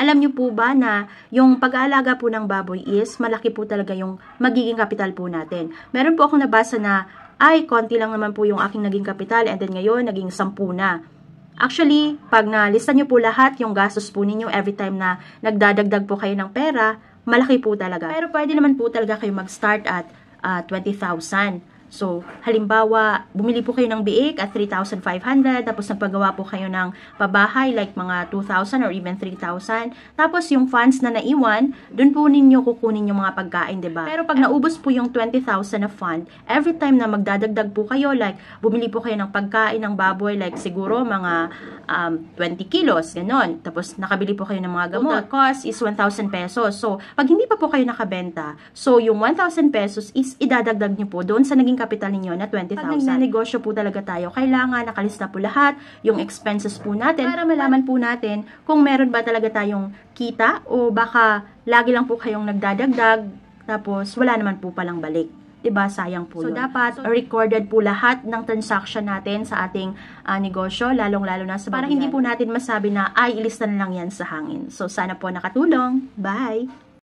Alam niyo po ba na yung pag-aalaga po ng baboy is malaki po talaga yung magiging kapital po natin. Meron po akong nabasa na ay konti lang naman po yung aking naging kapital and then ngayon naging sampu na. Actually, pag nalista niyo po lahat yung gastos po ninyo every time na nagdadagdag po kayo ng pera, malaki po talaga. Pero pwede naman po talaga kayo mag-start at uh, ah, 20,000. So, halimbawa, bumili po kayo ng biik at 3,500, tapos nagpagawa po kayo ng pabahay like mga 2,000 or even 3,000. Tapos, yung funds na naiwan, dun po ninyo kukunin yung mga pagkain, ba diba? Pero pag naubos po yung 20,000 na fund, every time na magdadagdag po kayo, like, bumili po kayo ng pagkain ng baboy, like siguro mga um, 20 kilos, ganon. Tapos, nakabili po kayo ng mga gamot. The cost is 1,000 pesos. So, pag hindi pa po kayo nakabenta, so, yung 1,000 pesos is idadagdag niyo po doon sa naging capital ninyo na 20,000. Pag nagnegosyo po talaga tayo, kailangan nakalista po lahat, yung expenses po natin para malaman po natin kung meron ba talaga tayong kita o baka lagi lang po kayong nagdadagdag tapos wala naman po palang balik. 'di ba? Sayang po so, yun. dapat recorded po lahat ng transaction natin sa ating uh, negosyo, lalong-lalo na sa Para hindi po natin masabi na ay ilista na lang 'yan sa hangin. So sana po nakatulong. Bye.